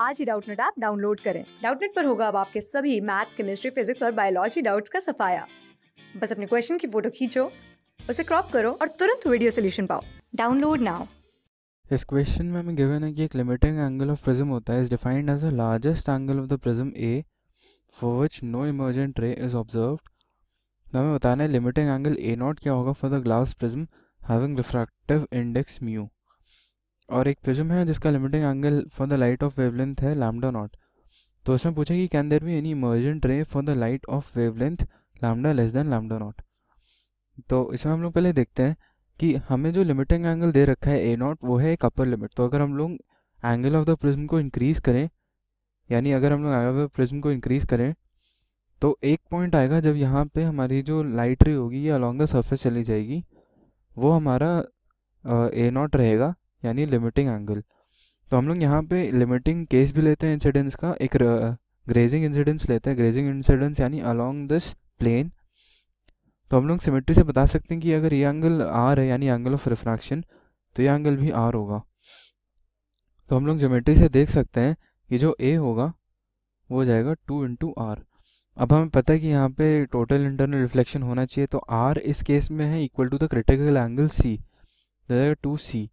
आज ही Doubtnut app download करें डाउटनेट पर होगा अब आपके सभी मैथ्स केमिस्ट्री फिजिक्स और बायोलॉजी डाउट्स का सफाया बस अपने क्वेश्चन की फोटो खींचो उसे क्रॉप करो और तुरंत वीडियो सोल्यूशन पाओ डाउनलोड नाउ इस क्वेश्चन में हमें गिवन है कि एक लिमिटिंग एंगल ऑफ प्रिज्म होता है is defined as the largest angle of the prism A for which no emergent ray is observe हमें बताना है लिमिटिंग एंगल ए नॉट क्या होगा for the glass prism having refractive index mu और एक prism है जिसका limiting angle for the light of wavelength है लैमडा नॉट तो इसमें पूछा कि can there be any emergent ray for the light of wavelength lambda less than lambda naught तो इसमें हम लोग पहले देखते हैं कि हमें जो लिमिटिंग एंगल दे रखा है ए नॉट वो है एक अपर लिमिट तो अगर हम लोग एंगल ऑफ द प्रिज्म को इंक्रीज़ करें यानी अगर हम लोग एंगल ऑफ द प्रिज्म को इंक्रीज़ करें तो एक पॉइंट आएगा जब यहाँ पे हमारी जो लाइट रे होगी ये अलॉन्ग द सर्फेस चली जाएगी वो हमारा ए नॉट रहेगा यानी लिमिटिंग एंगल तो हम लोग यहाँ पे लिमिटिंग केस भी लेते हैं इंसिडेंस का एक ग्रेजिंग इंसिडेंस लेते हैं ग्रेजिंग इंसिडेंस यानी अलॉन्ग दिस प्लेन तो हम लोग सिमेट्री से बता सकते हैं कि अगर ये एंगल आर है यानी एंगल ऑफ रिफ्रैक्शन तो ये एंगल भी आर होगा तो हम लोग जोमेट्री से देख सकते हैं कि जो ए होगा वो जाएगा टू इंटू आर अब हमें पता है कि यहाँ पे टोटल इंटरनल रिफ्लेक्शन होना चाहिए तो आर इस केस में है equal to the critical angle C जाएगा टू सी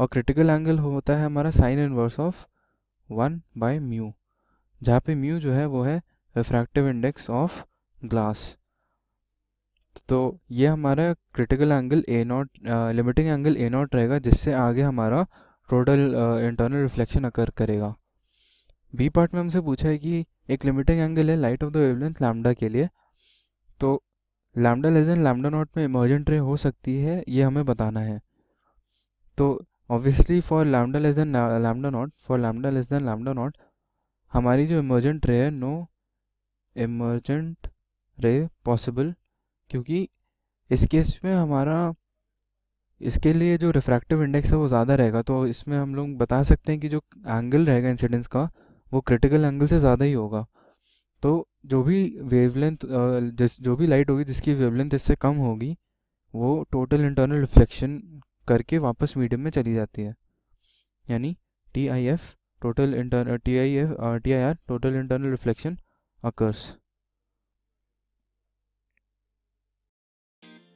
और क्रिटिकल एंगल होता है हमारा sine inverse of one by mu जहाँ पे म्यू जो है वो है रिफ्रैक्टिव इंडेक्स ऑफ ग्लास तो ये हमारा critical angle A naught limiting angle A naught रहेगा जिससे आगे हमारा टोटल इंटरनल रिफ्लेक्शन अकर करेगा बी पार्ट में हमसे पूछा है कि एक लिमिटिंग एंगल है light of the wavelength lambda के लिए तो lambda less than lambda naught में इमर्जेंट रे हो सकती है ये हमें बताना है तो obviously for lambda less than lambda naught for lambda less than lambda naught हमारी जो इमरजेंट रे है नो इमरजेंट रे पॉसिबल क्योंकि इस केस में हमारा इसके लिए जो रिफ्रैक्टिव इंडेक्स है वो ज़्यादा रहेगा तो इसमें हम लोग बता सकते हैं कि जो एंगल रहेगा इंसिडेंस का वो क्रिटिकल एंगल से ज़्यादा ही होगा तो जो भी वेवलेंथ जिस जो भी लाइट होगी जिसकी वेवलेंथ इससे कम होगी वो टोटल इंटरनल रिफ्लेक्शन करके वापस मीडियम में चली जाती है यानी T I F total internal T I F T I R total internal reflection occurs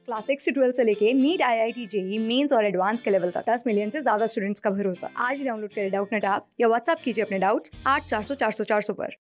class six से ट्वेल्थ से लेके NEET I I T JEE mains और एडवांस के लेवल तक दस मिलियन से ज्यादा स्टूडेंट्स का भरोसा आज डाउनलोड करें डाउट नेट ऐप या व्हाट्सअप कीजिए अपने डाउट्स आठ चार सौ चार सौ चार सौ पर